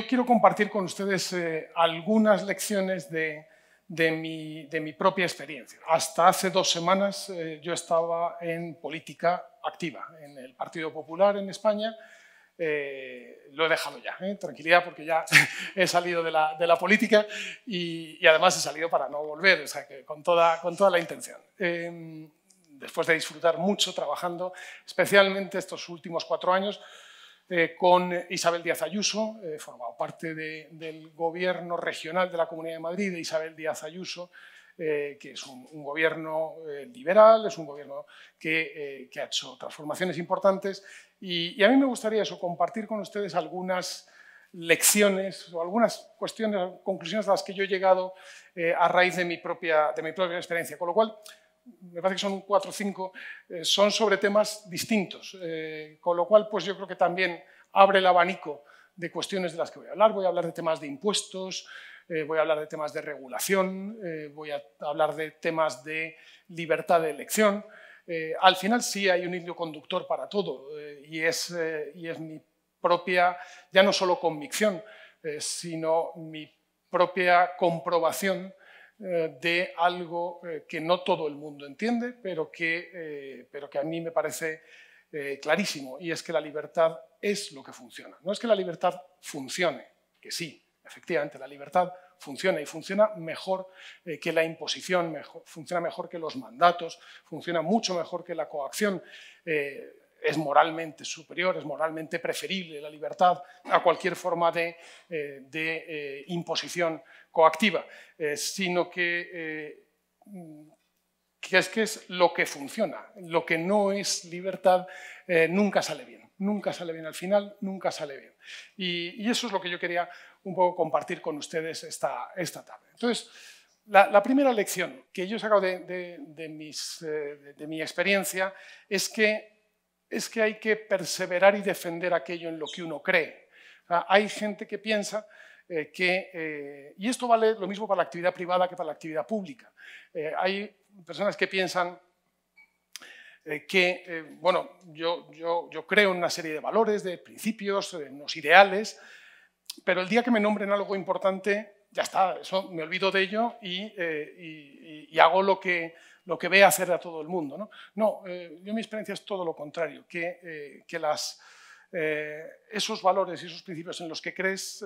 yo quiero compartir con ustedes eh, algunas lecciones de, de, mi, propia experiencia. Hasta hace dos semanas eh, yo estaba en política activa, en el Partido Popular en España. Eh, lo he dejado ya, tranquilidad, porque ya he salido de la, política y, además he salido para no volver, sea, con, toda, con toda la intención em, después de disfrutar mucho trabajando, especialmente estos últimos cuatro años, eh, con eh, Isabel Díaz Ayuso, eh, formado parte del gobierno regional de la Comunidad de Madrid de Isabel Díaz Ayuso, eh, que es un, gobierno liberal, es un gobierno que, ha hecho transformaciones importantes y, a mí me gustaría eso, compartir con ustedes algunas lecciones o algunas cuestiones, conclusiones a las que yo he llegado a raíz de mi, propia, de mi propia experiencia. Con lo cual, me parece que son cuatro o cinco, eh, son sobre temas distintos, eh, con lo cual pues yo creo que también abre el abanico de cuestiones de las que voy a hablar. Voy a hablar de temas de impuestos, eh, voy a hablar de temas de regulación, voy a hablar de temas de libertad de elección. al final sí hay un hilo conductor para todo y, es, y es mi propia, ya no solo convicción, sino mi propia comprobación eh, de algo eh, que no todo el mundo entiende, pero que, eh, pero que a mí me parece clarísimo, y es que la libertad es lo que funciona. No es que la libertad funcione, que sí, efectivamente, la libertad funciona y funciona mejor que la imposición, funciona mejor que los mandatos, funciona mucho mejor que la coacción es moralmente superior, es moralmente preferible la libertad a cualquier forma de, eh, eh, imposición coactiva, eh, sino mm, que, es que es lo que funciona, lo que no es libertad nunca sale bien, nunca sale bien al final, nunca sale bien. Y, eso es lo que yo quería un poco compartir con ustedes esta, esta tarde. Entonces, la, primera lección que yo he sacado mis, de mi experiencia es que es que hay que perseverar y defender aquello en lo que uno cree. hay gente que piensa eh, que, eh, y esto vale lo mismo para la actividad privada que para la actividad pública, eh, hay personas que piensan que, bueno, yo, yo, creo en una serie de valores, de principios, de unos ideales, pero el día que me nombren algo importante, ya está, eso, me olvido de ello y hago lo que, lo que ve hacer a todo el mundo. No, eh, yo mi experiencia es todo lo contrario, que, eh, eh, esos valores y esos principios en los que crees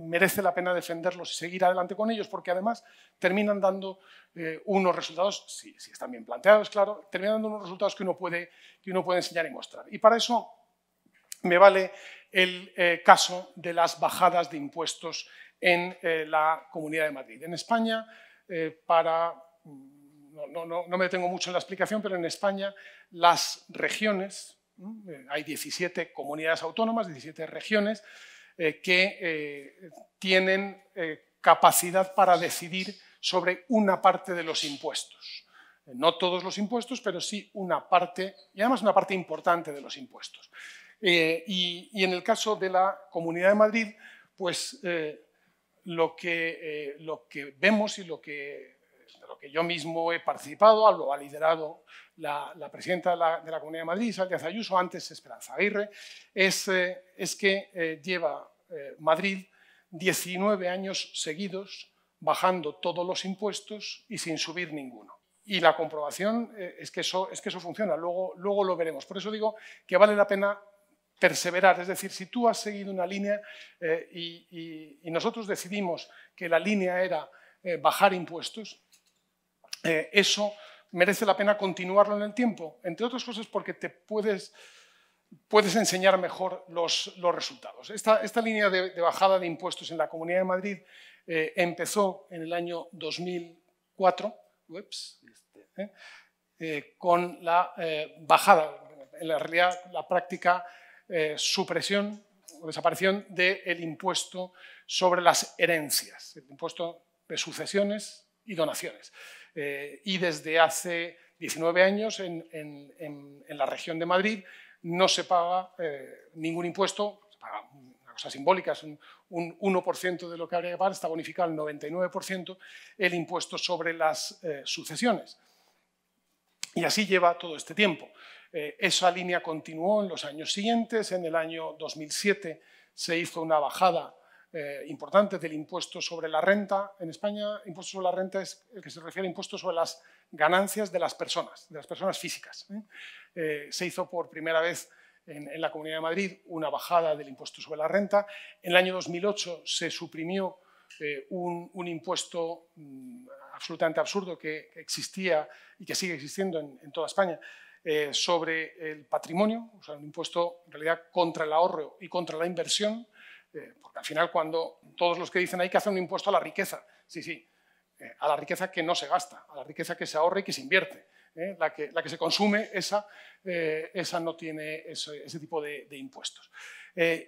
merece la pena defenderlos y seguir adelante con ellos, porque además terminan dando unos resultados, si, están bien planteados, claro, terminan dando unos resultados que uno puede, que uno puede enseñar y mostrar. Y para eso me vale el caso de las bajadas de impuestos en la Comunidad de Madrid. En España, para mm, no, me detengo mucho en la explicación, pero en España las regiones, eh, hay 17 comunidades autónomas, 17 regiones, eh, que eh, tienen capacidad para decidir sobre una parte de los impuestos. No todos los impuestos, pero sí una parte, y además una parte importante de los impuestos. Y, en el caso de la Comunidad de Madrid, pues lo que, lo que vemos y lo que lo que yo mismo he participado, lo ha liderado la, presidenta de la, Comunidad de Madrid, Isabel Ayuso, antes Esperanza Aguirre, es, eh, es que eh, lleva eh, Madrid 19 años seguidos bajando todos los impuestos y sin subir ninguno. Y la comprobación es, que eso, es que eso funciona, luego, luego lo veremos. Por eso digo que vale la pena perseverar. Es decir, si tú has seguido una línea y, nosotros decidimos que la línea era bajar impuestos, eh, eso merece la pena continuarlo en el tiempo, entre otras cosas porque te puedes, enseñar mejor los, resultados. Esta, línea de, bajada de impuestos en la Comunidad de Madrid eh, empezó en el año 2004 este, eh, con la bajada, en la realidad la práctica supresión o desaparición del impuesto sobre las herencias, el impuesto de sucesiones y donaciones. Eh, y desde hace 19 años en, la región de Madrid no se paga eh, ningún impuesto, una cosa simbólica, es un, 1% de lo que habría que pagar, está bonificado el 99% el impuesto sobre las eh, sucesiones. Y así lleva todo este tiempo. esa línea continuó en los años siguientes, en el año 2007 se hizo una bajada eh, importantes del impuesto sobre la renta. En España, impuesto sobre la renta es el que se refiere a impuesto sobre las ganancias de las personas, de las personas físicas. ¿eh? Eh, se hizo por primera vez en, la Comunidad de Madrid una bajada del impuesto sobre la renta. En el año 2008 se suprimió eh, un, impuesto mm, absolutamente absurdo que existía y que sigue existiendo en, toda España, sobre el patrimonio, o sea, un impuesto en realidad contra el ahorro y contra la inversión, eh, porque al final cuando todos los que dicen hay que hacer un impuesto a la riqueza, sí, sí, eh, a la riqueza que no se gasta, a la riqueza que se ahorra y que se invierte. Eh, la, que, se consume, esa, esa no tiene ese, tipo de, impuestos.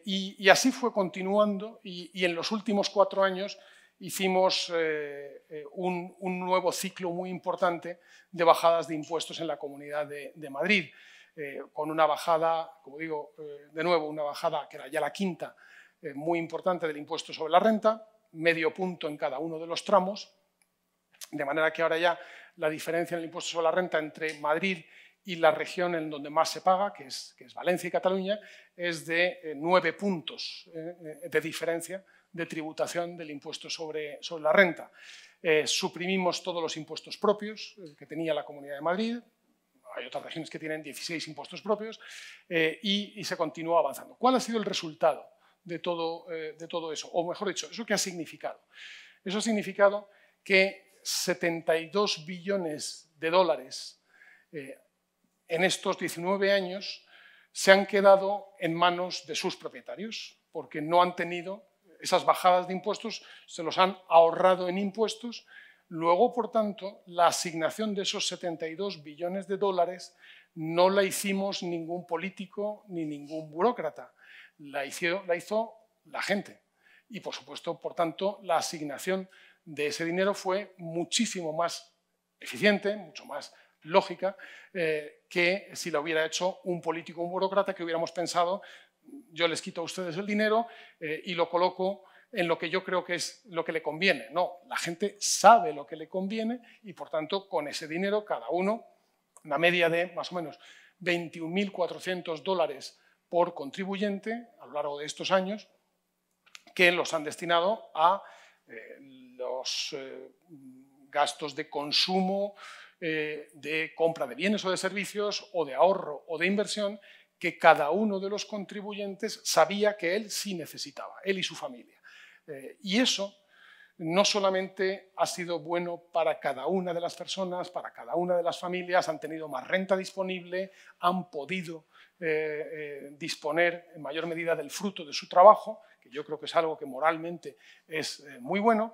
Y, así fue continuando y, en los últimos cuatro años hicimos un, nuevo ciclo muy importante de bajadas de impuestos en la Comunidad de Madrid, con una bajada, como digo, de nuevo, una bajada que era ya la quinta eh, muy importante del impuesto sobre la renta, medio punto en cada uno de los tramos, de manera que ahora ya la diferencia en el impuesto sobre la renta entre Madrid y la región en donde más se paga, que es, que es Valencia y Cataluña, es de eh, nueve puntos eh, de diferencia de tributación del impuesto sobre, sobre la renta. suprimimos todos los impuestos propios que tenía la Comunidad de Madrid, hay otras regiones que tienen 16 impuestos propios, y, y se continúa avanzando. ¿Cuál ha sido el resultado? Eh, de todo, eso, o mejor dicho, ¿eso qué ha significado? Eso ha significado que 72 billones de dólares eh, en estos 19 años se han quedado en manos de sus propietarios, porque no han tenido esas bajadas de impuestos, se los han ahorrado en impuestos. Luego, por tanto, la asignación de esos 72 billones de dólares no la hicimos ningún político ni ningún burócrata, la, hizo, la gente. Y por supuesto, por tanto, la asignación de ese dinero fue muchísimo más eficiente, mucho más lógica, eh, que si la hubiera hecho un político, un burócrata, que hubiéramos pensado, yo les quito a ustedes el dinero eh, y lo coloco en lo que yo creo que es lo que le conviene. No, la gente sabe lo que le conviene y por tanto con ese dinero cada uno, una media de más o menos 21.400 dólares por contribuyente a lo largo de estos años que los han destinado a eh, los eh, gastos de consumo, eh, de compra de bienes o de servicios, o de ahorro o de inversión, que cada uno de los contribuyentes sabía que él sí necesitaba, él y su familia. y eso no solamente ha sido bueno para cada una de las personas, para cada una de las familias, han tenido más renta disponible, han podido eh, eh, disponer en mayor medida del fruto de su trabajo, que yo creo que es algo que moralmente es eh, muy bueno,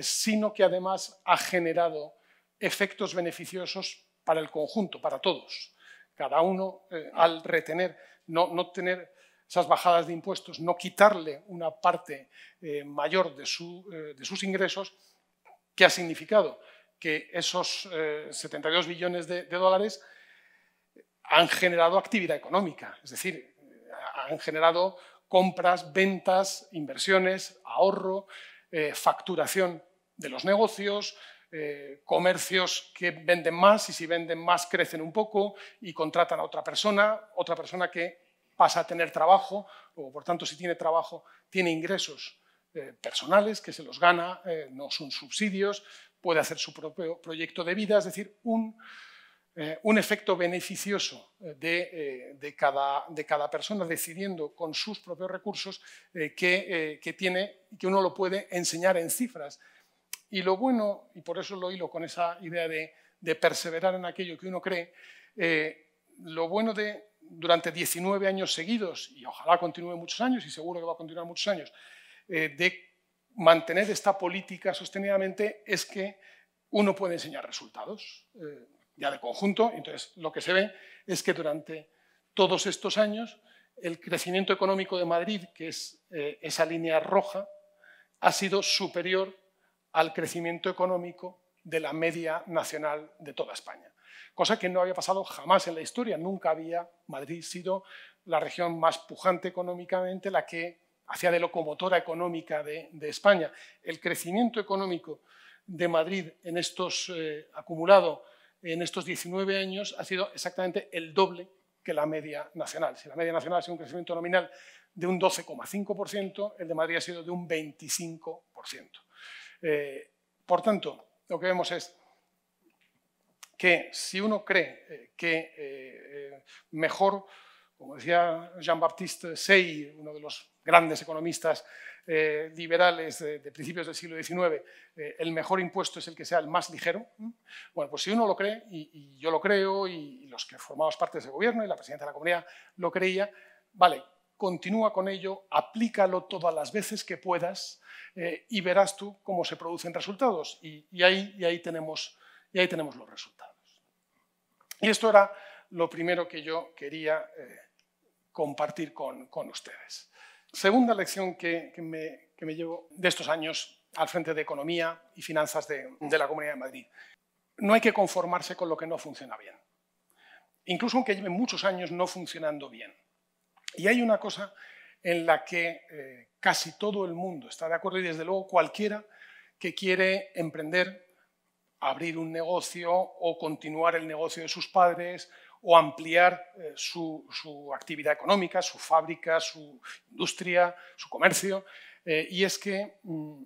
sino que además ha generado efectos beneficiosos para el conjunto, para todos. Cada uno al retener, no, tener esas bajadas de impuestos, no quitarle una parte mayor de, de, sus ingresos, que ha significado que esos 72 billones de, de, dólares han generado actividad económica, es decir, han generado compras, ventas, inversiones, ahorro, eh, facturación de los negocios, eh, comercios que venden más y si venden más crecen un poco y contratan a otra persona, otra persona que pasa a tener trabajo, o por tanto si tiene trabajo tiene ingresos eh, personales que se los gana, no son subsidios, puede hacer su propio proyecto de vida, es decir, un, eh, un efecto beneficioso eh, eh, de, cada, persona decidiendo con sus propios recursos que, que uno lo puede enseñar en cifras. Y lo bueno, y por eso lo hilo con esa idea de, perseverar en aquello que uno cree, lo bueno de durante 19 años seguidos, y ojalá continúe muchos años, y seguro que va a continuar muchos años, de mantener esta política sostenidamente es que uno puede enseñar resultados ya de conjunto. Entonces, lo que se ve es que durante todos estos años el crecimiento económico de Madrid, que es eh, esa línea roja, ha sido superior al crecimiento económico de la media nacional de toda España. Cosa que no había pasado jamás en la historia. Nunca había Madrid sido la región más pujante económicamente, la que hacía de locomotora económica de, España. El crecimiento económico de Madrid en estos eh, acumulados en estos 19 años ha sido exactamente el doble que la media nacional. Si la media nacional ha sido un crecimiento nominal de un 12,5%, el de Madrid ha sido de un 25%. Eh, por tanto, lo que vemos es que si uno cree eh, que eh, mejor, como decía Jean-Baptiste Sey, uno de los grandes economistas eh, liberales de, principios del siglo XIX, eh, el mejor impuesto es el que sea el más ligero. Bueno, pues si uno lo cree, y, yo lo creo, y, los que formamos parte de ese gobierno y la presidenta de la comunidad lo creía, vale, continúa con ello, aplícalo todas las veces que puedas eh, y verás tú cómo se producen resultados. Y, ahí, tenemos, los resultados. Y esto era lo primero que yo quería compartir con ustedes. Segunda lección que, me, llevo de estos años al frente de Economía y Finanzas de, la Comunidad de Madrid. No hay que conformarse con lo que no funciona bien. Incluso aunque lleve muchos años no funcionando bien. Y hay una cosa en la que eh, casi todo el mundo está de acuerdo y desde luego cualquiera que quiere emprender, abrir un negocio o continuar el negocio de sus padres o ampliar eh, su, actividad económica, su fábrica, su industria, su comercio. Eh, y es que mm,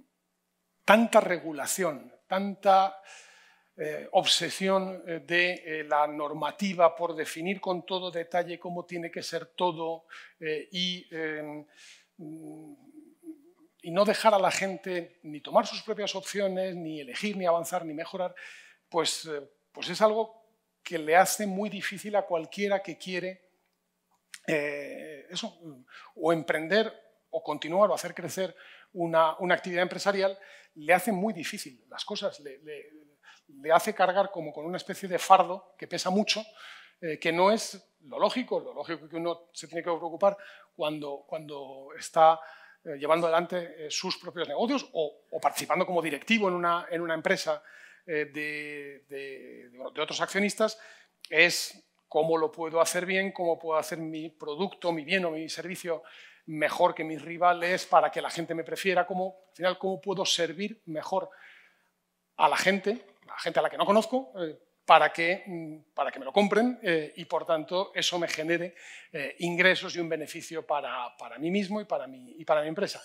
tanta regulación, tanta eh, obsesión de la normativa por definir con todo detalle cómo tiene que ser todo y, em, mm, y no dejar a la gente ni tomar sus propias opciones, ni elegir, ni avanzar, ni mejorar, pues, pues es algo que le hace muy difícil a cualquiera que quiere eh, eso, o emprender o continuar o hacer crecer una, actividad empresarial, le hace muy difícil las cosas, le, hace cargar como con una especie de fardo que pesa mucho, eh, que no es lo lógico, lo lógico que uno se tiene que preocupar cuando, cuando está eh, llevando adelante sus propios negocios o, participando como directivo en una, en una empresa eh, de, otros accionistas es cómo lo puedo hacer bien, cómo puedo hacer mi producto, mi bien o mi servicio mejor que mis rivales para que la gente me prefiera, cómo, al final cómo puedo servir mejor a la gente, a la gente a la que no conozco, eh, para que, mm, para que me lo compren eh, y por tanto eso me genere ingresos y un beneficio para, mí mismo y para mi, y para mi empresa.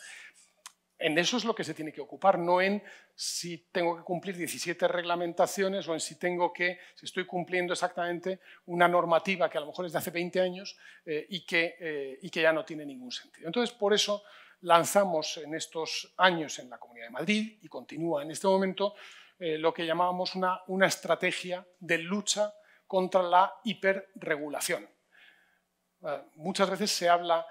En eso es lo que se tiene que ocupar, no en si tengo que cumplir 17 reglamentaciones o en si tengo que, si estoy cumpliendo exactamente una normativa que a lo mejor es de hace 20 años eh, eh, y, que, ya no tiene ningún sentido. Entonces, por eso lanzamos en estos años en la Comunidad de Madrid y continúa en este momento eh, lo que llamábamos una estrategia de lucha contra la hiperregulación. muchas veces se habla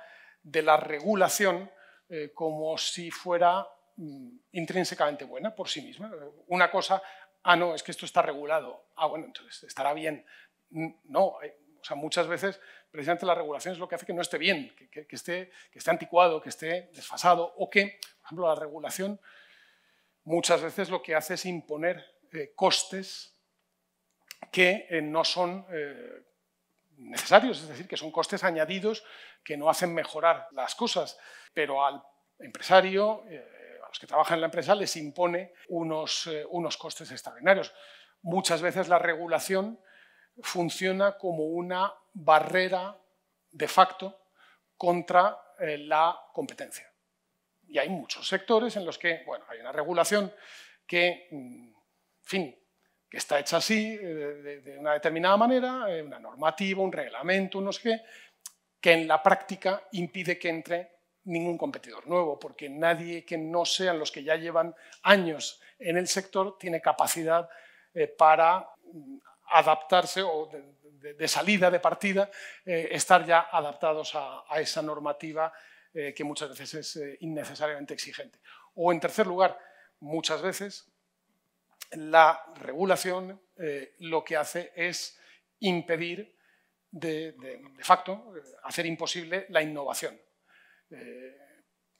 de la regulación eh, como si fuera mm, intrínsecamente buena por sí misma. Una cosa, ah, no, es que esto está regulado, ah, bueno, entonces estará bien. Mm, no, eh, o sea, muchas veces precisamente la regulación es lo que hace que no esté bien, que, esté, que esté anticuado, que esté desfasado o que, por ejemplo, la regulación muchas veces lo que hace es imponer eh, costes que no son necesarios, es decir, que son costes añadidos que no hacen mejorar las cosas, pero al empresario, eh, a los que trabajan en la empresa, les impone unos, eh, unos costes extraordinarios. Muchas veces la regulación funciona como una barrera de facto contra eh, la competencia. Y hay muchos sectores en los que, bueno, hay una regulación que, mm, en fin, que está hecha así, eh, de, una determinada manera, eh, una normativa, un reglamento, unos sé qué, que en la práctica impide que entre ningún competidor nuevo, porque nadie que no sean los que ya llevan años en el sector tiene capacidad eh, para mm, adaptarse o de, salida, de partida, estar ya adaptados a, esa normativa que muchas veces es innecesariamente exigente. O en tercer lugar, muchas veces la regulación eh, lo que hace es impedir, de, facto, eh, hacer imposible la innovación. Eh,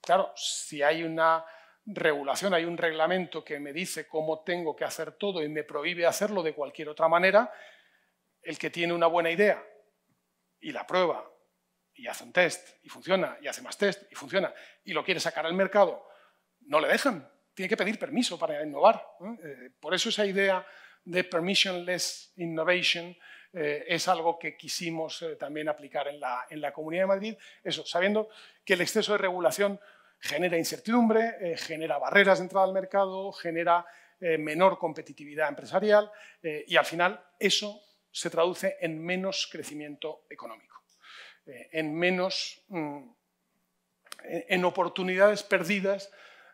claro, si hay una regulación, hay un reglamento que me dice cómo tengo que hacer todo y me prohíbe hacerlo de cualquier otra manera, el que tiene una buena idea y la prueba y hace un test y funciona y hace más test y funciona y lo quiere sacar al mercado, no le dejan tiene que pedir permiso para innovar. Eh, por eso esa idea de permissionless innovation eh, es algo que quisimos eh, también aplicar en la, Comunidad de Madrid, eso, sabiendo que el exceso de regulación genera incertidumbre, genera barreras de entrada al mercado, genera menor competitividad empresarial y al final eso se traduce en menos crecimiento económico, en menos... Mm, en oportunidades perdidas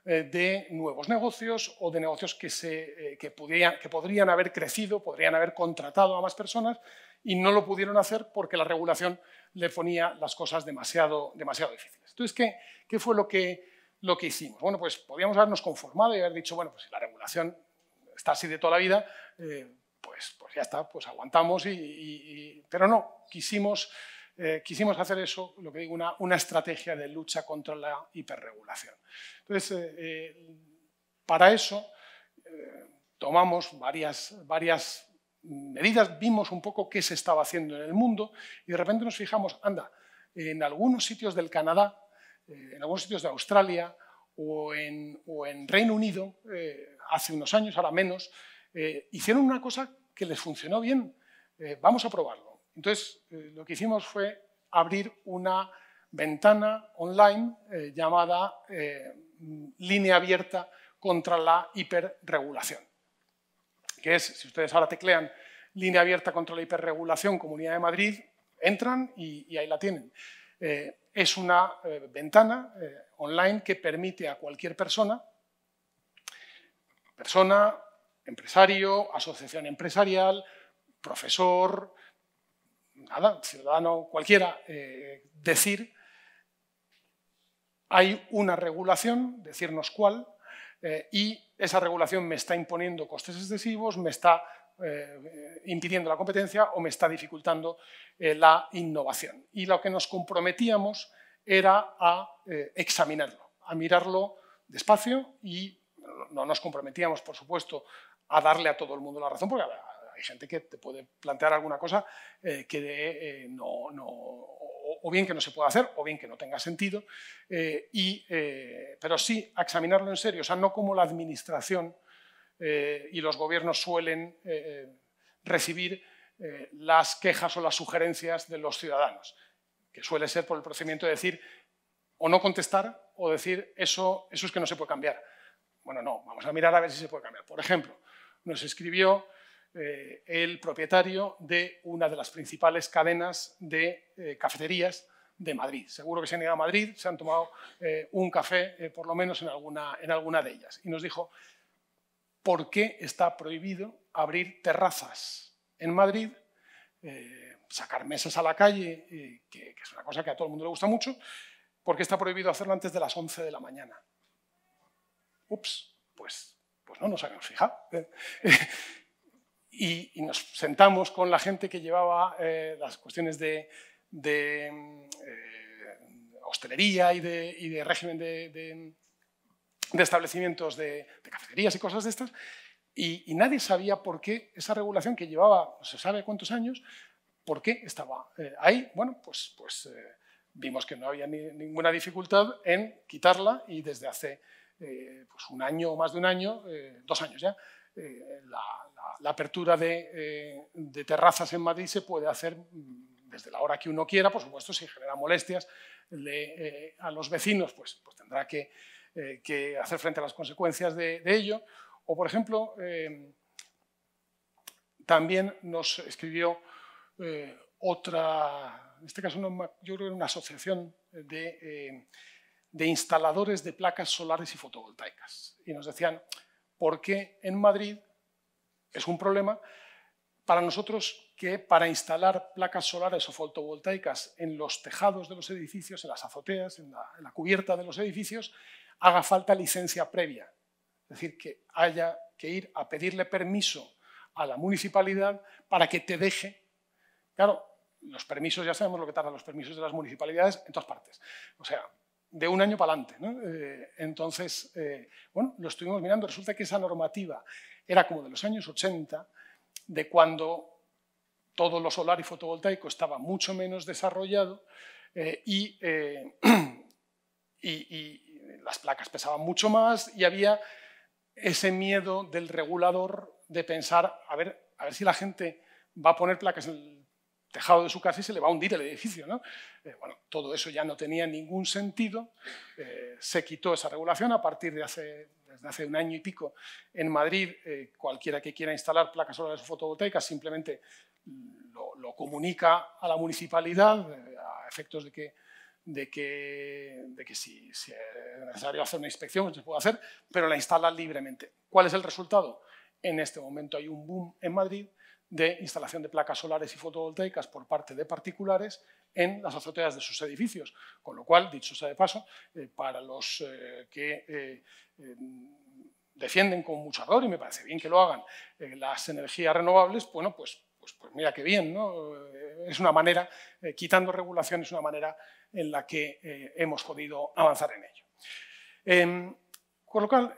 eh, de nuevos negocios o de negocios que, se, eh, que, que podrían haber crecido, podrían haber contratado a más personas y no lo pudieron hacer porque la regulación le ponía las cosas demasiado, demasiado difíciles. Entonces, ¿qué, qué fue lo que, lo que hicimos? Bueno, pues podíamos habernos conformado y haber dicho, bueno, pues si la regulación está así de toda la vida, eh, pues, pues ya está, pues aguantamos, y... pero no, quisimos eh, quisimos hacer eso, lo que digo, una, estrategia de lucha contra la hiperregulación. Entonces, eh, eh, para eso tomamos varias, medidas, vimos un poco qué se estaba haciendo en el mundo y de repente nos fijamos, anda, en algunos sitios del Canadá, en algunos sitios de Australia o en, o Reino Unido, hace unos años, ahora menos, hicieron una cosa que les funcionó bien. vamos a probarlo. Entonces, eh, lo que hicimos fue abrir una ventana online eh, llamada eh, línea abierta contra la hiperregulación, que es, si ustedes ahora teclean línea abierta contra la hiperregulación Comunidad de Madrid, entran y ahí la tienen. es una ventana online que permite a cualquier persona, persona, empresario, asociación empresarial, profesor, nada, ciudadano cualquiera, eh, decir, hay una regulación, decirnos cuál, eh, y esa regulación me está imponiendo costes excesivos, me está eh, impidiendo la competencia o me está dificultando la innovación. Y lo que nos comprometíamos era a examinarlo, a mirarlo despacio y no nos comprometíamos, por supuesto, a darle a todo el mundo la razón, porque hay gente que te puede plantear alguna cosa eh, que eh, no, o, bien que no se pueda hacer o bien que no tenga sentido, eh, pero sí examinarlo en serio, o sea, no como la administración y los gobiernos suelen recibir las quejas o las sugerencias de los ciudadanos, que suele ser por el procedimiento de decir o no contestar o decir eso, eso es que no se puede cambiar. Bueno, no, vamos a mirar a ver si se puede cambiar. Por ejemplo, nos escribió eh, el propietario de una de las principales cadenas de eh, cafeterías de Madrid. Seguro que se han ido a Madrid, se han tomado eh, un café, por lo menos en alguna, en alguna de ellas. Y nos dijo, ¿por qué está prohibido abrir terrazas en Madrid? sacar mesas a la calle, que, es una cosa que a todo el mundo le gusta mucho, porque está prohibido hacerlo antes de las 11 de la mañana. Ups, pues, pues no nos habíamos fijado y, nos sentamos con la gente que llevaba eh, las cuestiones de, eh, hostelería y de, régimen de, establecimientos de, cafeterías y cosas de estas, y, nadie sabía por qué esa regulación que llevaba no se sabe cuántos años, por qué estaba eh, ahí. Bueno, pues, pues vimos que no había ninguna dificultad en quitarla y desde hace pues un año o más de un año, dos años ya, eh, la, apertura eh, de, terrazas en Madrid se puede hacer mm, desde la hora que uno quiera, por supuesto, si genera molestias eh, a los vecinos, pues, pues tendrá que, hacer frente a las consecuencias de, ello. O, por ejemplo, también nos escribió otra, en este caso yo creo que una asociación de instaladores de placas solares y fotovoltaicas, y nos decían, porque en Madrid es un problema para nosotros que para instalar placas solares o fotovoltaicas en los tejados de los edificios, en las azoteas, en la, cubierta de los edificios, haga falta licencia previa. Es decir, que haya que ir a pedirle permiso a la municipalidad para que te deje. Claro, los permisos, ya sabemos lo que tardan los permisos de las municipalidades en todas partes. O sea, de un año para adelante. Eh, entonces, eh, bueno, lo estuvimos mirando. Resulta que esa normativa era como de los años 80, de cuando todo lo solar y fotovoltaico estaba mucho menos desarrollado eh, y, y, las placas pesaban mucho más y había ese miedo del regulador de pensar, a ver, a ver si la gente va a poner placas en el tejado de su casa y se le va a hundir el edificio. ¿no? Eh, bueno, todo eso ya no tenía ningún sentido. Eh, se quitó esa regulación a partir de hace, un año y pico. En Madrid, eh, cualquiera que quiera instalar placas solares fotovoltaicas simplemente lo, comunica a la municipalidad a efectos de que, de que, de que si, si, es necesario hacer una inspección, se puede hacer, pero la instala libremente. ¿Cuál es el resultado? En este momento hay un boom en Madrid de instalación de placas solares y fotovoltaicas por parte de particulares en las azoteas de sus edificios. Con lo cual, dicho sea de paso, eh, para los eh, que eh, em, defienden con mucho ardor, y me parece bien que lo hagan, las energías renovables, bueno, pues, pues, pues mira qué bien, ¿no? es una manera, quitando regulación, es una manera en la que hemos podido avanzar en ello. Em, con lo cual,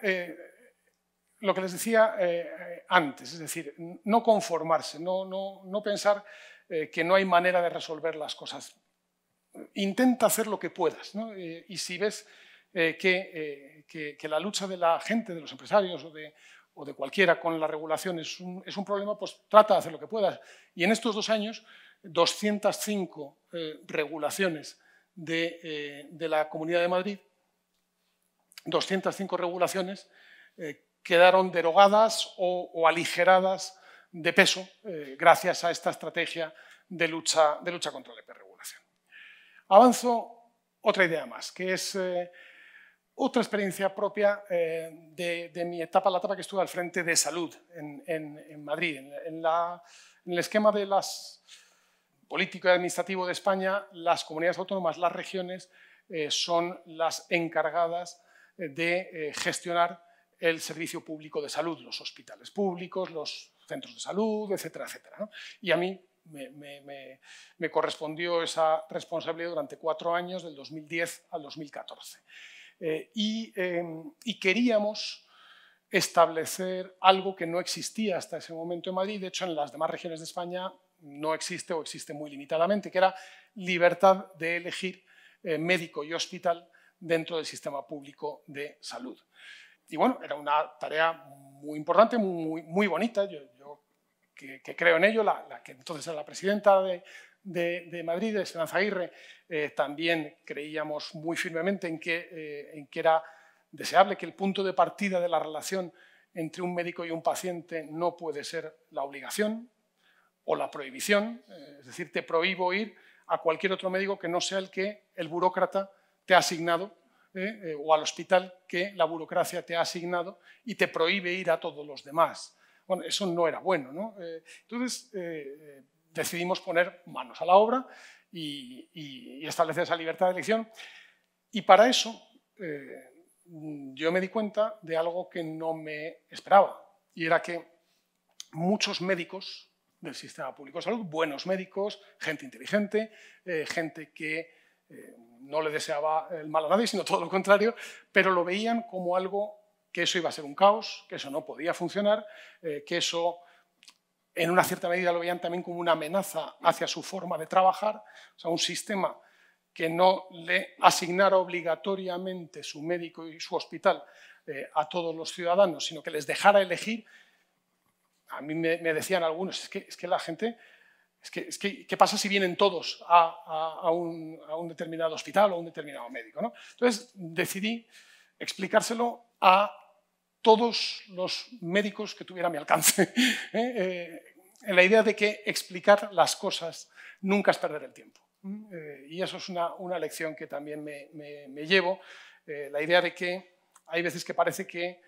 lo que les decía eh, eh, antes, es decir, no conformarse, no, no, pensar eh, que no hay manera de resolver las cosas. Intenta hacer lo que puedas ¿no? y si ves que, la lucha de la gente, de los empresarios o de, cualquiera con la regulación es un, problema, pues trata de hacer lo que puedas. Y en estos dos años, 205 regulaciones de, de, la Comunidad de Madrid, 205 regulaciones quedaron derogadas o, aligeradas de peso eh, gracias a esta estrategia de lucha, de lucha contra la hiperregulación. Avanzo otra idea más, que es eh, otra experiencia propia eh, de, mi etapa, la etapa que estuve al frente de salud en, Madrid. En, el esquema político y administrativo de España, las comunidades autónomas, las regiones, son las encargadas de gestionar el servicio público de salud, los hospitales públicos, los centros de salud, etcétera, etcétera. Y a mí me, correspondió esa responsabilidad durante cuatro años, del 2010 al 2014. Eh, em, y, queríamos establecer algo que no existía hasta ese momento en Madrid, de hecho en las demás regiones de España no existe o existe muy limitadamente, que era libertad de elegir eh, médico y hospital dentro del sistema público de salud y bueno, era una tarea muy importante, muy, bonita, yo, que, creo en ello, la, que entonces era la presidenta de, Madrid, de Esperanza eh, también creíamos muy firmemente eh, en que, era deseable que el punto de partida de la relación entre un médico y un paciente no puede ser la obligación o la prohibición, eh, es decir, te prohíbo ir a cualquier otro médico que no sea el que el burócrata te ha asignado eh, eh, o al hospital que la burocracia te ha asignado y te prohíbe ir a todos los demás. Bueno, eso no era bueno. ¿no? Eh, entonces decidimos poner manos a la obra y, establecer esa libertad de elección. Y para eso yo me di cuenta de algo que no me esperaba, y era que muchos médicos del sistema público de salud, buenos médicos, gente inteligente, gente que no le deseaba el mal a nadie, sino todo lo contrario, pero lo veían como algo que eso iba a ser un caos, que eso no podía funcionar, eh, que eso en una cierta medida lo veían también como una amenaza hacia su forma de trabajar, o sea, un sistema que no le asignara obligatoriamente su médico y su hospital eh, a todos los ciudadanos, sino que les dejara elegir. A mí me, decían algunos, es que, es que la gente es que, ¿qué pasa si vienen todos a, un, determinado hospital o a un determinado médico? ¿no? Entonces decidí explicárselo a todos los médicos que tuviera a mi alcance. ¿eh? Eh, en la idea de que explicar las cosas nunca es perder el tiempo. Eh, y eso es una, lección que también me, llevo, la idea de que hay veces que parece que,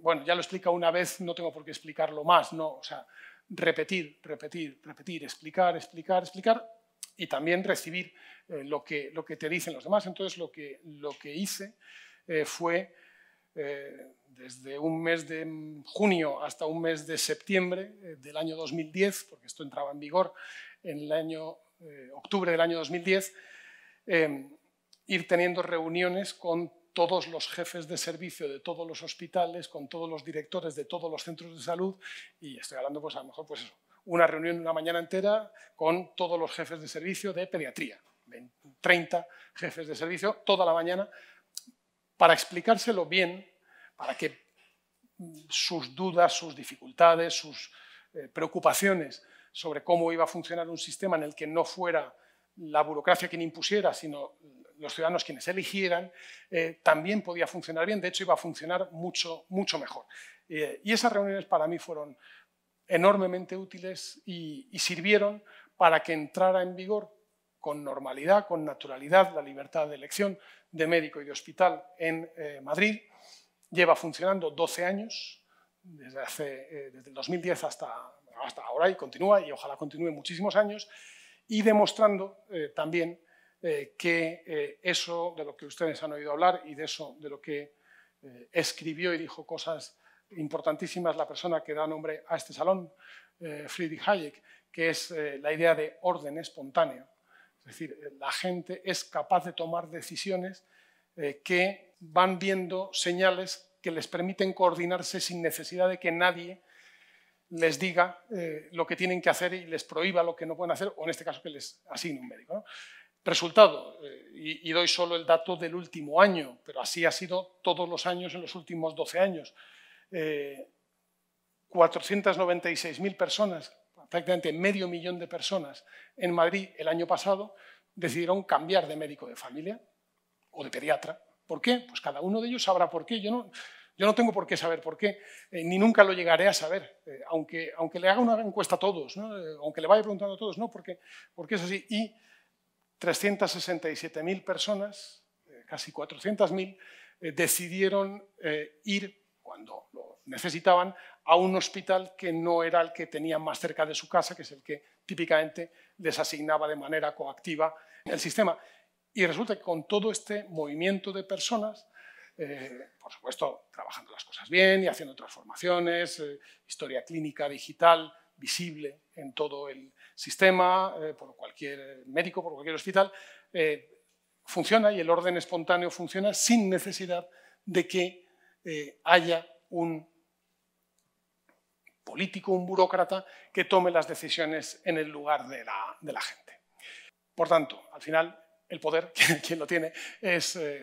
bueno, ya lo explica una vez, no tengo por qué explicarlo más, no, o sea, repetir, repetir, repetir, explicar, explicar, explicar y también recibir eh, lo, que, lo que te dicen los demás. Entonces lo que, lo que hice eh, fue, eh, desde un mes de junio hasta un mes de septiembre del año 2010, porque esto entraba en vigor en el año, octubre del año 2010, ir teniendo reuniones con todos los jefes de servicio de todos los hospitales, con todos los directores de todos los centros de salud y estoy hablando pues a lo mejor pues una reunión una mañana entera con todos los jefes de servicio de pediatría, 30 jefes de servicio toda la mañana para explicárselo bien, para que mm, sus dudas, sus dificultades, sus eh, preocupaciones sobre cómo iba a funcionar un sistema en el que no fuera la burocracia quien impusiera, sino los ciudadanos quienes eligieran, eh, también podía funcionar bien, de hecho iba a funcionar mucho, mucho mejor. Eh, y esas reuniones para mí fueron enormemente útiles y, sirvieron para que entrara en vigor con normalidad, con naturalidad, la libertad de elección de médico y de hospital en eh, Madrid. Lleva funcionando 12 años, desde, hace, desde el 2010 hasta, hasta ahora, y continúa, y ojalá continúe muchísimos años, y demostrando también eh, que eh, eso de lo que ustedes han oído hablar y de eso de lo que eh, escribió y dijo cosas importantísimas la persona que da nombre a este salón, Friedrich Hayek, que es la idea de orden espontáneo. Es decir, la gente es capaz de tomar decisiones que van viendo señales que les permiten coordinarse sin necesidad de que nadie les diga lo que tienen que hacer y les prohíba lo que no pueden hacer, o en este caso que les asigne un médico. ¿no? Resultado, eh, y, doy solo el dato del último año, pero así ha sido todos los años en los últimos 12 años. Eh, 496.000 personas, prácticamente medio millón de personas en Madrid el año pasado decidieron cambiar de médico de familia o de pediatra. ¿Por qué? Pues cada uno de ellos sabrá por qué. Yo no, yo no tengo por qué saber por qué, eh, ni nunca lo llegaré a saber, eh, aunque, aunque le haga una encuesta a todos, aunque le vaya preguntando a todos, no, porque, porque es así. Y 367.000 personas, eh, casi 400.000, eh, decidieron eh, ir, cuando lo necesitaban, a un hospital que no era el que tenían más cerca de su casa, que es el que típicamente les asignaba de manera coactiva el sistema. Y resulta que con todo este movimiento de personas, por supuesto, trabajando las cosas bien y haciendo transformaciones, historia clínica digital visible en todo el sistema, eh, por cualquier eh, médico, por cualquier hospital, eh, funciona y el orden espontáneo funciona sin necesidad de que haya un político, un burócrata que tome las decisiones en el lugar de la, gente. Por tanto, al final, el poder, quien lo tiene,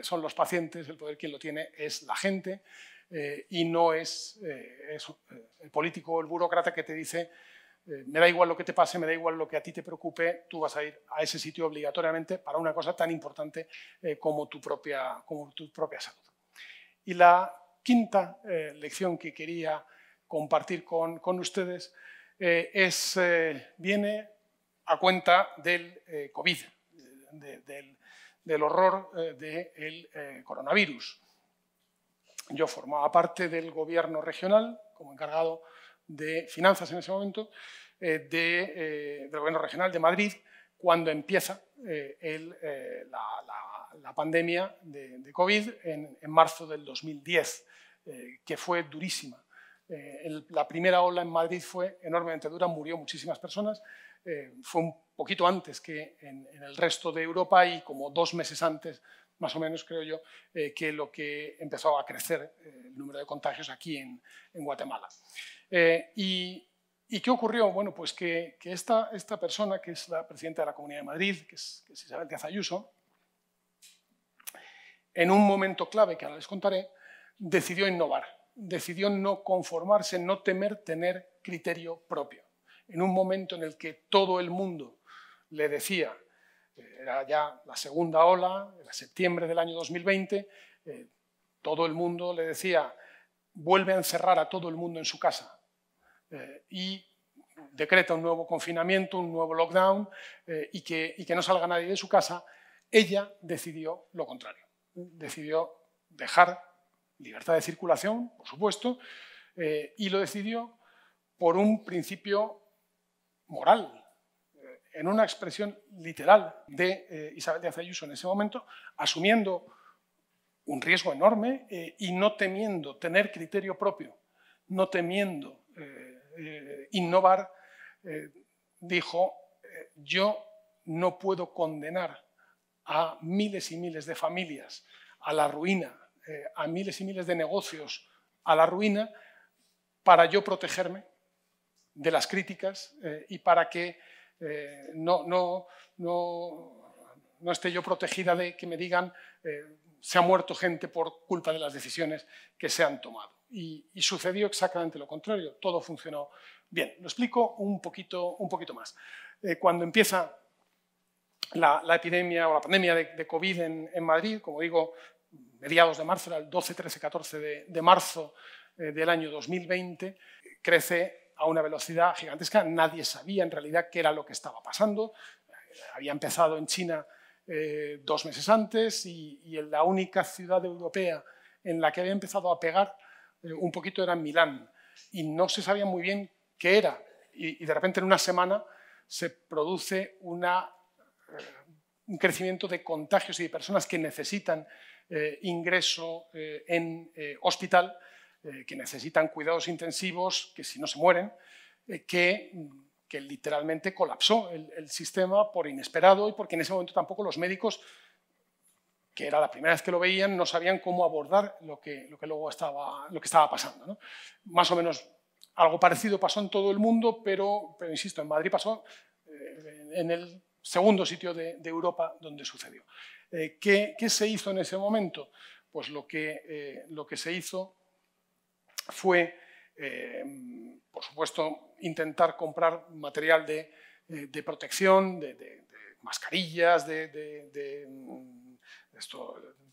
son los pacientes, el poder quien lo tiene es la gente y no es, es, el político o el burócrata que te dice eh, me da igual lo que te pase, me da igual lo que a ti te preocupe, tú vas a ir a ese sitio obligatoriamente para una cosa tan importante eh, como, tu propia, como tu propia salud. Y la quinta eh, lección que quería compartir con, ustedes es, viene a cuenta del COVID, del, horror del coronavirus. Yo formaba parte del gobierno regional como encargado de Finanzas en ese momento, eh, de, eh, del Gobierno Regional de Madrid, cuando empieza eh, la, pandemia de, COVID en, marzo del 2010, que fue durísima. la primera ola en Madrid fue enormemente dura, murió muchísimas personas, fue un poquito antes que en, el resto de Europa y como dos meses antes más o menos, creo yo, eh, que lo que empezó a crecer eh, el número de contagios aquí en, Guatemala. Eh, y, qué ocurrió? Bueno, pues que, esta, persona, que es la presidenta de la Comunidad de Madrid, que es, que es Isabel Díaz Ayuso, en un momento clave que ahora les contaré, decidió innovar, decidió no conformarse, no temer tener criterio propio. En un momento en el que todo el mundo le decía era ya la segunda ola, en septiembre del año 2020, eh, todo el mundo le decía, vuelve a encerrar a todo el mundo en su casa eh, y decreta un nuevo confinamiento, un nuevo lockdown eh, y, que, que no salga nadie de su casa, ella decidió lo contrario. Decidió dejar libertad de circulación, por supuesto, y lo decidió por un principio moral, en una expresión literal de eh, Isabel de Ayuso en ese momento, asumiendo un riesgo enorme eh, y no temiendo tener criterio propio, no temiendo eh, innovar, dijo, yo no puedo condenar a miles y miles de familias a la ruina, a miles y miles de negocios a la ruina, para yo protegerme de las críticas y para que eh, no, no, no, no, esté yo protegida de que me digan eh, se ha muerto gente por culpa de las decisiones que se han tomado. Y, sucedió exactamente lo contrario, todo funcionó bien. Lo explico un poquito, un poquito más. Eh, cuando empieza la, epidemia o la pandemia de, COVID en, Madrid, como digo, mediados de marzo, era el 12, 13, 14 de, de marzo del año 2020, crece a una velocidad gigantesca. Nadie sabía en realidad qué era lo que estaba pasando. Había empezado en China eh, dos meses antes y, en la única ciudad europea en la que había empezado a pegar eh, un poquito era Milán y no se sabía muy bien qué era. Y, de repente en una semana se produce eh, un crecimiento de contagios y de personas que necesitan ingreso en hospital eh, que necesitan cuidados intensivos, que si no se mueren, eh, mm, que, literalmente colapsó el, sistema por inesperado y porque en ese momento tampoco los médicos, que era la primera vez que lo veían, no sabían cómo abordar lo que, lo que luego estaba, lo que estaba pasando. Más o menos algo parecido pasó en todo el mundo, pero, pero insisto, en Madrid pasó eh, en el segundo sitio de, Europa donde sucedió. ¿qué, se hizo en ese momento? Pues lo que, lo que se hizo fue, eh, por supuesto, intentar comprar material de, eh, protección, de, mascarillas, de, mm,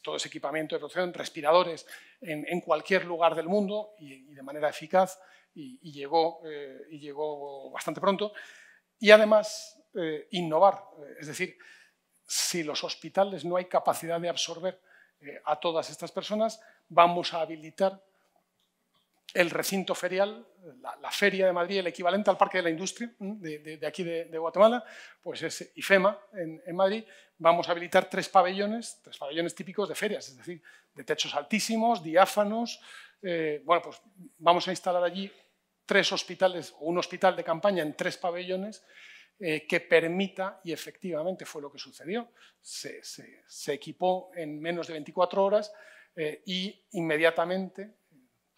todo ese equipamiento de protección, respiradores, en, cualquier lugar del mundo y, de manera eficaz, y, llegó, eh, y llegó bastante pronto. Y además, innovar, es decir, si los hospitales no hay capacidad de absorber a todas estas personas, vamos a habilitar el recinto ferial, la, feria de Madrid, el equivalente al Parque de la Industria de, aquí de, Guatemala, pues es IFEMA en, Madrid, vamos a habilitar tres pabellones, tres pabellones típicos de ferias, es decir, de techos altísimos, diáfanos, eh, bueno, pues vamos a instalar allí tres hospitales o un hospital de campaña en tres pabellones eh, que permita, y efectivamente fue lo que sucedió, se, equipó en menos de 24 horas eh, y inmediatamente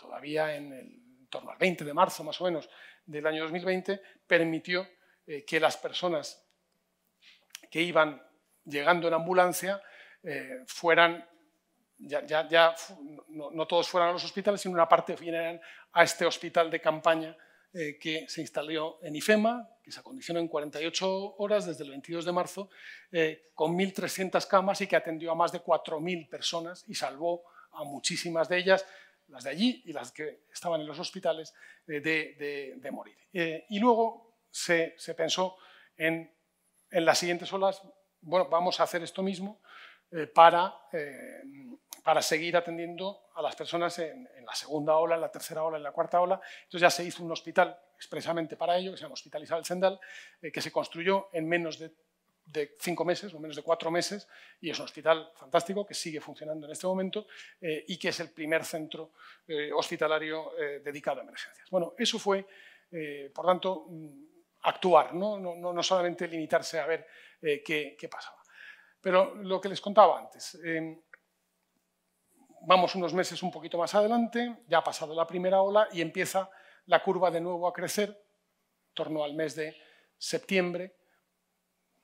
todavía en, el, torno al 20 de marzo más o menos del año 2020, permitió eh, que las personas que iban llegando en ambulancia eh, fueran, ya, ya, no, todos fueran a los hospitales, sino una parte vinieran a este hospital de campaña eh, que se instaló en IFEMA, que se acondicionó en 48 horas desde el 22 de marzo, con 1.300 camas y que atendió a más de 4.000 personas y salvó a muchísimas de ellas las de allí y las que estaban en los hospitales, eh, de, morir. Eh, y luego se, pensó en, las siguientes olas, bueno, vamos a hacer esto mismo eh, para, para seguir atendiendo a las personas en, la segunda ola, en la tercera ola, en la cuarta ola. Entonces ya se hizo un hospital expresamente para ello, que se llama Hospital Isabel Sendal, que se construyó en menos de de cinco meses o menos de cuatro meses y es un hospital fantástico que sigue funcionando en este momento eh, y que es el primer centro eh, hospitalario eh, dedicado a emergencias. Bueno, eso fue, por tanto, mm, actuar, ¿no? solamente limitarse a ver qué, qué, pasaba. Pero lo que les contaba antes, em, vamos unos meses un poquito más adelante, ya ha pasado la primera ola y empieza la curva de nuevo a crecer, torno al mes de septiembre,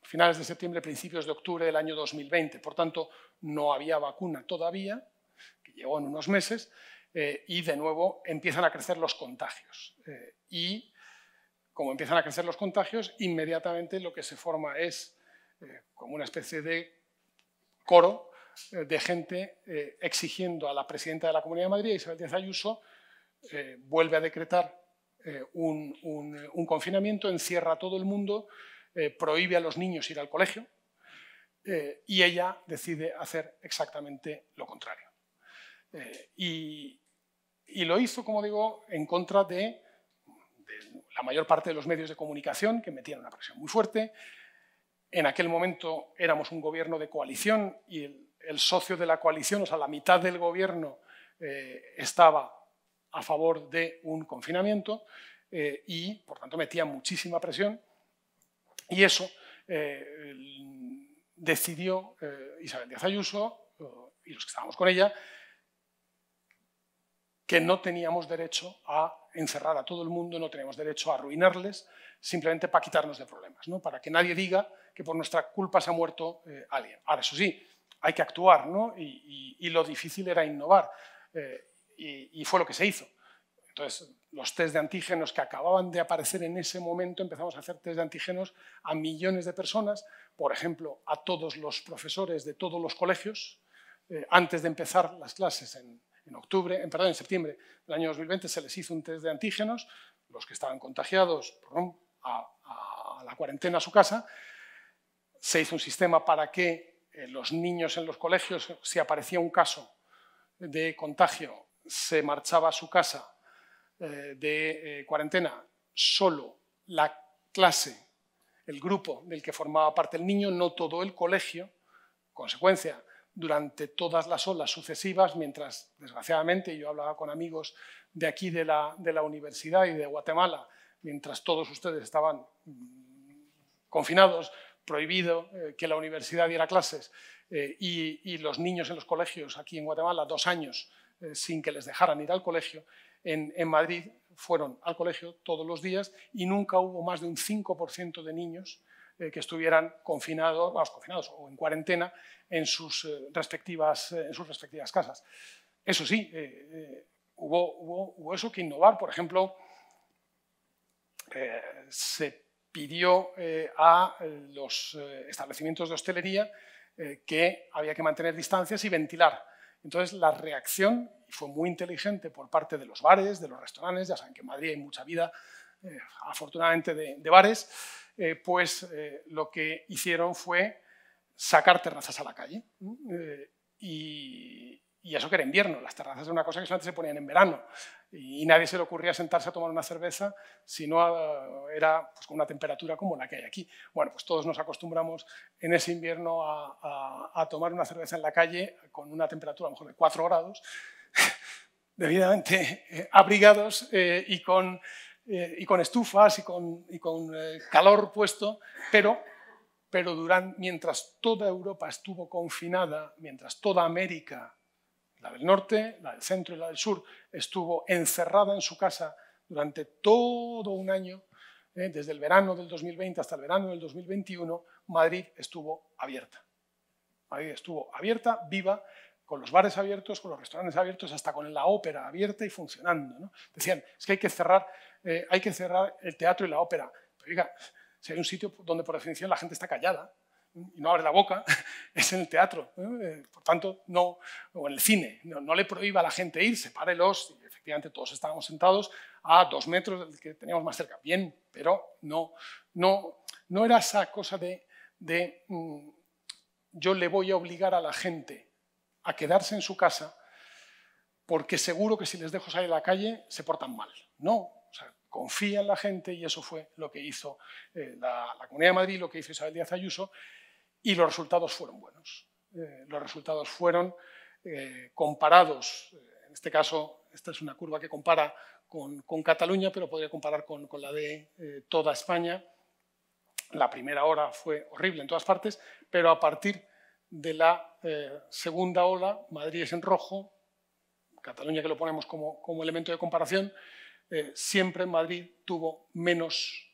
finales de septiembre, principios de octubre del año 2020. Por tanto, no había vacuna todavía, que llegó en unos meses, eh, y de nuevo empiezan a crecer los contagios. Eh, y como empiezan a crecer los contagios, inmediatamente lo que se forma es eh, como una especie de coro de gente exigiendo a la presidenta de la Comunidad de Madrid, Isabel Díaz Ayuso, vuelve a decretar un, un confinamiento, encierra a todo el mundo, eh, prohíbe a los niños ir al colegio eh, y ella decide hacer exactamente lo contrario. Eh, y, lo hizo, como digo, en contra de, la mayor parte de los medios de comunicación que metían una presión muy fuerte. En aquel momento éramos un gobierno de coalición y el, socio de la coalición, o sea, la mitad del gobierno estaba a favor de un confinamiento y, por tanto, metía muchísima presión y eso eh, decidió eh, Isabel Díaz Ayuso y los que estábamos con ella, que no teníamos derecho a encerrar a todo el mundo, no teníamos derecho a arruinarles, simplemente para quitarnos de problemas, para que nadie diga que por nuestra culpa se ha muerto eh, alguien. Ahora, eso sí, hay que actuar, ¿no? y, lo difícil era innovar, y, y, fue lo que se hizo. Entonces, los test de antígenos que acababan de aparecer en ese momento, empezamos a hacer test de antígenos a millones de personas, por ejemplo, a todos los profesores de todos los colegios, eh, antes de empezar las clases en, octubre, en, perdón, en septiembre del año 2020 se les hizo un test de antígenos, los que estaban contagiados a, a, la cuarentena a su casa, se hizo un sistema para que eh, los niños en los colegios, si aparecía un caso de contagio, se marchaba a su casa eh, de eh, cuarentena, solo la clase, el grupo del que formaba parte el niño, no todo el colegio. Consecuencia, durante todas las olas sucesivas, mientras desgraciadamente yo hablaba con amigos de aquí de la, universidad y de Guatemala, mientras todos ustedes estaban mm, confinados, prohibido eh, que la universidad diera clases y, los niños en los colegios aquí en Guatemala dos años sin que les dejaran ir al colegio, en, Madrid fueron al colegio todos los días y nunca hubo más de un 5% de niños eh, que estuvieran confinados, o en cuarentena en sus, eh, respectivas, eh, en sus respectivas casas. Eso sí, hubo, hubo, eso que innovar. Por ejemplo, se pidió a los establecimientos de hostelería que había que mantener distancias y ventilar entonces la reacción fue muy inteligente por parte de los bares, de los restaurantes, ya saben que en Madrid hay mucha vida, eh, afortunadamente, de, bares, eh, pues eh, lo que hicieron fue sacar terrazas a la calle y, y eso que era invierno, las terrazas eran una cosa que solamente se ponían en verano. Y, nadie se le ocurría sentarse a tomar una cerveza si no ah, era pues, con una temperatura como la que hay aquí. Bueno, pues todos nos acostumbramos en ese invierno a, a, tomar una cerveza en la calle con una temperatura a lo mejor de 4 grados, debidamente eh, abrigados eh, y, con, eh, y, con, estufas y con, y con calor puesto, pero pero durante, mientras toda Europa estuvo confinada, mientras toda América la del norte, la del centro y la del sur, estuvo encerrada en su casa durante todo un año, ¿eh? desde el verano del 2020 hasta el verano del 2021, Madrid estuvo abierta. Madrid estuvo abierta, viva, con los bares abiertos, con los restaurantes abiertos, hasta con la ópera abierta y funcionando. Decían, es que hay que, cerrar, eh, hay que cerrar el teatro y la ópera. Pero oiga, si hay un sitio donde por definición la gente está callada, y no abre la boca, es en el teatro. Eh, por tanto, no, o en el cine, no, le prohíba a la gente ir, sepárelos, efectivamente todos estábamos sentados a dos metros del que teníamos más cerca. Bien, pero no, no, no era esa cosa de, mm, yo le voy a obligar a la gente a quedarse en su casa porque seguro que si les dejo salir a la calle se portan mal. No, confía en la gente y eso fue lo que hizo eh, la, la, Comunidad de Madrid, lo que hizo Isabel Díaz Ayuso y los resultados fueron buenos. Eh, los resultados fueron eh, comparados, eh, en este caso, esta es una curva que compara con, Cataluña, pero podría comparar con, la de toda España. La primera hora fue horrible en todas partes, pero a partir de la segunda ola, Madrid es en rojo, Cataluña que lo ponemos como, como elemento de comparación, siempre Madrid tuvo menos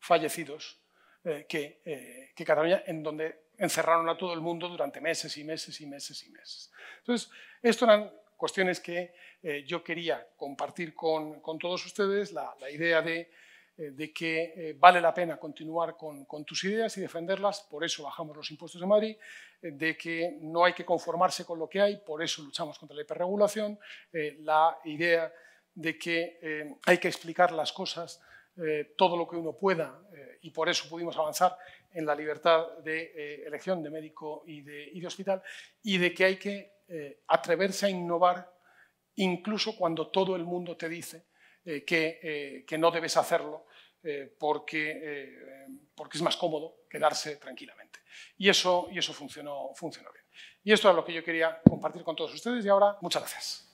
fallecidos eh, eh, que, Cataluña, en donde encerraron a todo el mundo durante meses y meses y meses y meses. Entonces, esto eran cuestiones que eh, yo quería compartir con, todos ustedes, la, idea de, que vale la pena continuar con, con, tus ideas y defenderlas, por eso bajamos los impuestos de Madrid, de que no hay que conformarse con lo que hay, por eso luchamos contra la hiperregulación, la idea de que hay que explicar las cosas eh, todo lo que uno pueda eh, y por eso pudimos avanzar en la libertad de eh, elección de médico y de, hospital y de que hay que atreverse a innovar incluso cuando todo el mundo te dice que, no debes hacerlo porque, es más cómodo quedarse tranquilamente. Y eso, y eso funcionó, funcionó bien. Y esto es lo que yo quería compartir con todos ustedes y ahora muchas gracias.